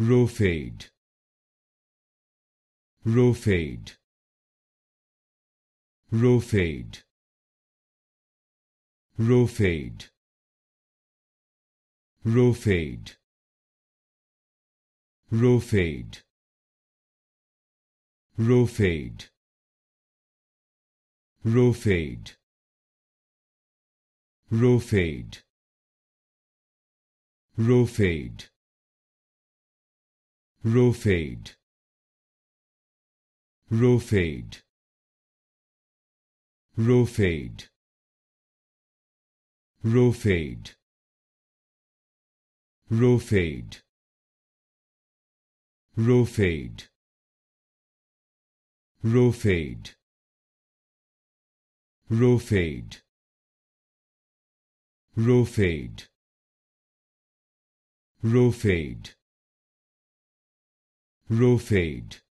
Rofade. Rofade. Rofade. Rofade. Rofade. Rofade. Rofade. Rofade. Rofade. Rofade. Rofade. Rofade. Rofade. Rofade. Rofade. Rofade. Rofade. Rofade. Rofade. Rofade rho fade